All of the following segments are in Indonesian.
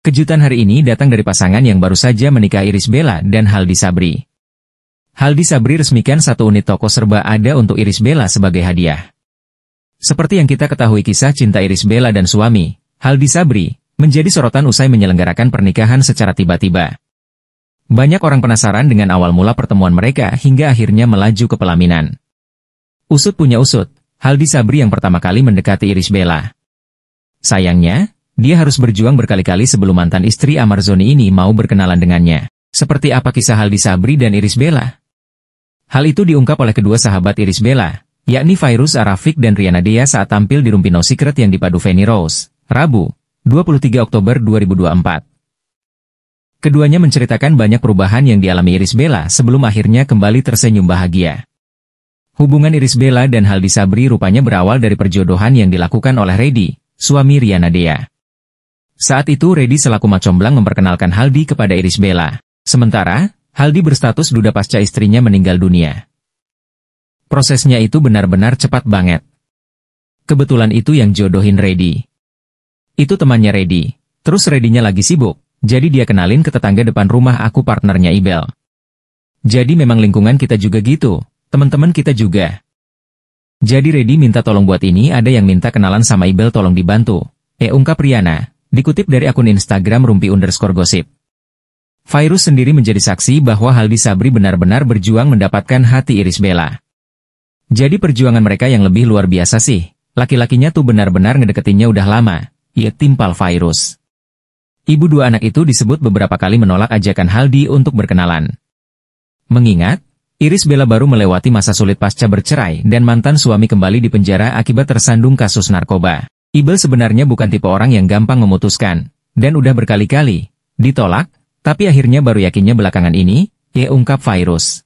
Kejutan hari ini datang dari pasangan yang baru saja menikah Iris Bella dan Haldi Sabri. Haldi Sabri resmikan satu unit toko serba ada untuk Iris Bella sebagai hadiah. Seperti yang kita ketahui kisah cinta Iris Bella dan suami, Haldi Sabri, menjadi sorotan usai menyelenggarakan pernikahan secara tiba-tiba. Banyak orang penasaran dengan awal mula pertemuan mereka hingga akhirnya melaju ke pelaminan. Usut punya usut, Haldi Sabri yang pertama kali mendekati Iris Bella. Sayangnya, dia harus berjuang berkali-kali sebelum mantan istri Amarzoni ini mau berkenalan dengannya. Seperti apa kisah Haldi Sabri dan Iris Bella? Hal itu diungkap oleh kedua sahabat Iris Bella, yakni Virus Arafik dan Riana Dea saat tampil di Rumpino Secret yang dipadu Fanny Rose, Rabu, 23 Oktober 2024. Keduanya menceritakan banyak perubahan yang dialami Iris Bella sebelum akhirnya kembali tersenyum bahagia. Hubungan Iris Bella dan Haldi Sabri rupanya berawal dari perjodohan yang dilakukan oleh Reddy, suami Riana Dea. Saat itu Reddy selaku Macomblang memperkenalkan Haldi kepada Iris Bella. Sementara, Haldi berstatus duda pasca istrinya meninggal dunia. Prosesnya itu benar-benar cepat banget. Kebetulan itu yang jodohin Reddy. Itu temannya Reddy. Terus Reddy-nya lagi sibuk, jadi dia kenalin ke tetangga depan rumah aku partnernya Ibel. Jadi memang lingkungan kita juga gitu, teman-teman kita juga. Jadi Reddy minta tolong buat ini ada yang minta kenalan sama Ibel tolong dibantu. Eh ungkap Riana, Dikutip dari akun Instagram rumpi underscore gosip. Virus sendiri menjadi saksi bahwa Haldi Sabri benar-benar berjuang mendapatkan hati Iris Bella. Jadi perjuangan mereka yang lebih luar biasa sih. Laki-lakinya tuh benar-benar ngedeketinnya udah lama. Ia timpal virus. Ibu dua anak itu disebut beberapa kali menolak ajakan Haldi untuk berkenalan. Mengingat, Iris Bella baru melewati masa sulit pasca bercerai dan mantan suami kembali di penjara akibat tersandung kasus narkoba. Ibel sebenarnya bukan tipe orang yang gampang memutuskan, dan udah berkali-kali, ditolak, tapi akhirnya baru yakinnya belakangan ini, ya ungkap virus.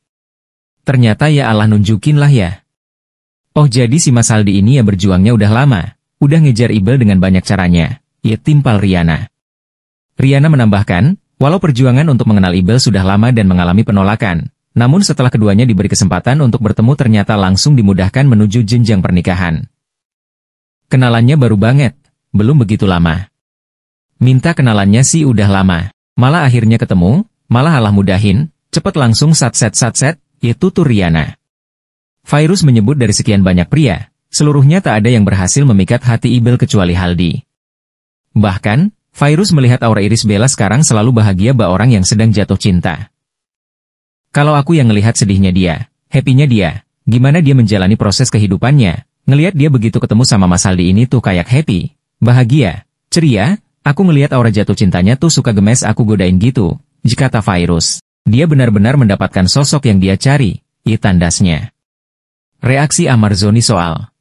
Ternyata ya Allah nunjukinlah ya. Oh jadi si Mas Aldi ini ya berjuangnya udah lama, udah ngejar Ibel dengan banyak caranya, ya timpal Riana. Riana menambahkan, walau perjuangan untuk mengenal Ibel sudah lama dan mengalami penolakan, namun setelah keduanya diberi kesempatan untuk bertemu ternyata langsung dimudahkan menuju jenjang pernikahan. Kenalannya baru banget, belum begitu lama. Minta kenalannya sih udah lama. Malah akhirnya ketemu, malah alah mudahin, cepet langsung sat-set-sat-set, yaitu Turiana. Virus menyebut dari sekian banyak pria, seluruhnya tak ada yang berhasil memikat hati Ibel kecuali Haldi. Bahkan, Virus melihat aura iris Bella sekarang selalu bahagia bak orang yang sedang jatuh cinta. Kalau aku yang melihat sedihnya dia, happy-nya dia, gimana dia menjalani proses kehidupannya, Ngeliat dia begitu ketemu sama Mas Aldi ini tuh kayak happy, bahagia, ceria, aku ngeliat aura jatuh cintanya tuh suka gemes aku godain gitu, jika tak virus. Dia benar-benar mendapatkan sosok yang dia cari, i tandasnya. Reaksi Amarzoni soal